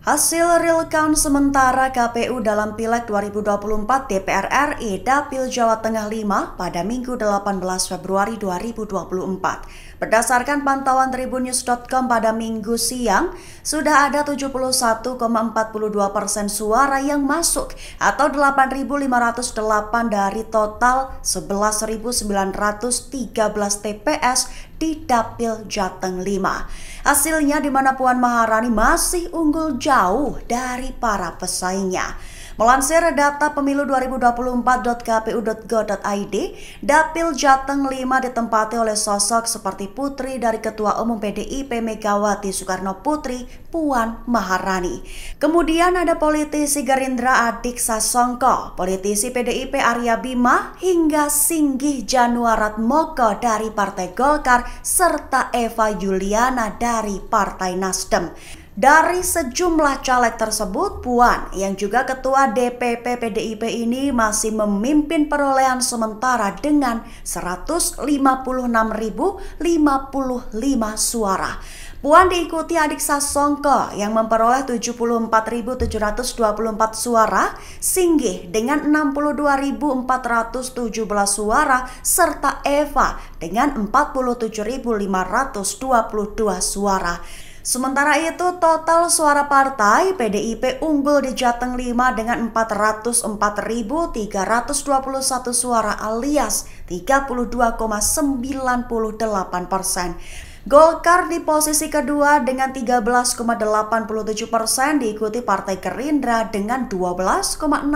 Hasil real count sementara KPU dalam Pileg 2024 DPR RI Dapil Jawa Tengah 5 pada Minggu 18 Februari 2024. Berdasarkan pantauan tribunnews.com pada Minggu siang, sudah ada 71,42 persen suara yang masuk atau 8.508 dari total 11.913 TPS di Dapil Jateng 5. Hasilnya di mana Puan Maharani masih unggul jauh dari para pesaingnya. Melansir data pemilu 2024.kpu.go.id, Dapil Jateng 5 ditempati oleh sosok seperti putri dari Ketua Umum PDIP Megawati Soekarno Putri, Puan Maharani. Kemudian ada politisi Gerindra Adik Sasongko, politisi PDIP Arya Bima, hingga Singgih Januarat Moko dari Partai Golkar, serta Eva Juliana dari Partai Nasdem. Dari sejumlah caleg tersebut, Puan yang juga ketua DPP PDIP ini masih memimpin perolehan sementara dengan 156.055 suara. Puan diikuti adik Sasongko yang memperoleh 74.724 suara, Singgih dengan 62.417 suara, serta Eva dengan 47.522 suara. Sementara itu, total suara partai PDIP unggul di Jateng 5 dengan 404.321 suara alias 32,98 persen. Golkar di posisi kedua dengan 13,87 persen diikuti Partai Gerindra dengan 12,62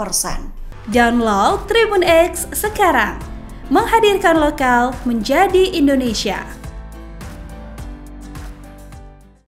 persen. Download Tribun X sekarang, menghadirkan lokal menjadi Indonesia.